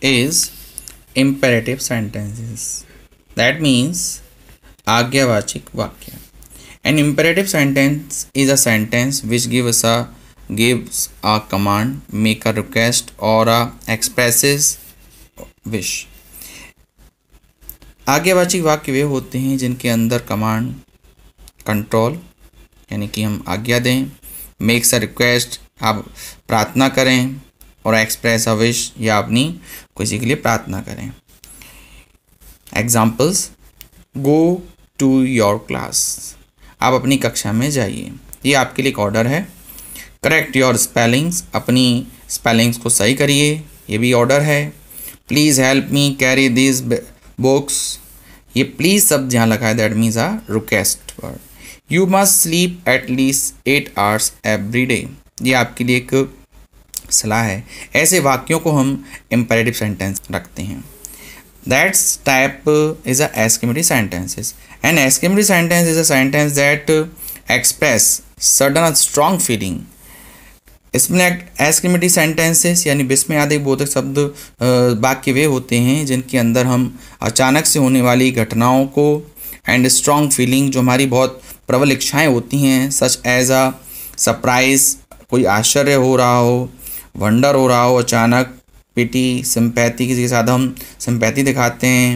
is imperative sentences. That means Agyavachik Vakya. An imperative sentence is a sentence which gives a gives a command, make a request or a expresses wish. आज्ञावाची वाक्य वे होते हैं जिनके अंदर command control यानी कि हम आज्ञा दें मेक्स अ रिक्वेस्ट आप प्रार्थना करें और एक्सप्रेस अविश या अपनी किसी के लिए प्रार्थना करें examples go to your class आप अपनी कक्षा में जाइए ये आपके लिए एक ऑर्डर है करेक्ट योर स्पेलिंग्स अपनी स्पेलिंग्स को सही करिए ये भी ऑर्डर है please help me carry this books ये प्लीज़ सब ध्यान लगाए that means are request word you must sleep at least eight hours every day ये आपके लिए एक सलाह है ऐसे वाक्यों को हम इम्पेरेटिव सेंटेंस रखते हैं that's type is a sentences sentences and exclamative sentence is a sentence that express sudden a strong feeling इसमें एस्क्रिमेटिव सेंटेंसेस यानी विस्मय आदि बोधक शब्द वाक्य वे होते हैं जिनके अंदर हम अचानक से होने वाली घटनाओं को एंड स्ट्रॉन्ग फीलिंग जो हमारी बहुत प्रबल इच्छाएँ होती हैं सच एज अ सरप्राइज कोई आश्चर्य हो रहा हो वंडर हो रहा हो अचानक पिटी सिंपैथी किसी के साथ हम सिंपैथी दिखाते हैं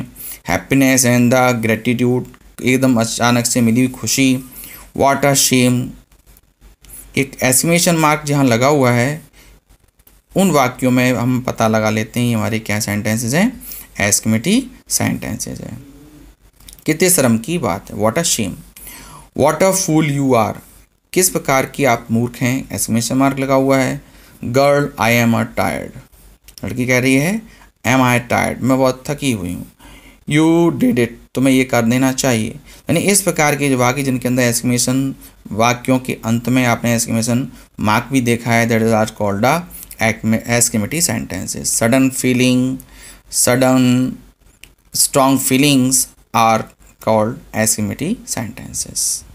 हैप्पीनेस एंड द ग्रेटिट्यूड एकदम अचानक से मिली हुई खुशी वाट आर शेम एक एस्टिमेशन मार्क जहाँ लगा हुआ है उन वाक्यों में हम पता लगा लेते हैं हमारे क्या सेंटेंसेज हैं एस्कमेटी सेंटेंसेज हैं कितने शर्म की बात है what a shame what a fool you are किस प्रकार की आप मूर्ख हैं एस्कमेशन मार्क लगा हुआ है girl I am a tired लड़की कह रही है एम आई टायर्ड मैं बहुत थकी हुई हूँ यू डिड इट तुम्हें ये कर देना चाहिए यानी इस प्रकार के जो वाक्य जिनके अंदर एक्सक्लेमेशन वाक्यों के अंत में आपने एक्सक्लेमेशन मार्क भी देखा है that is are called a exclamatory sentences sudden feeling sudden strong feelings are called asymmetry sentences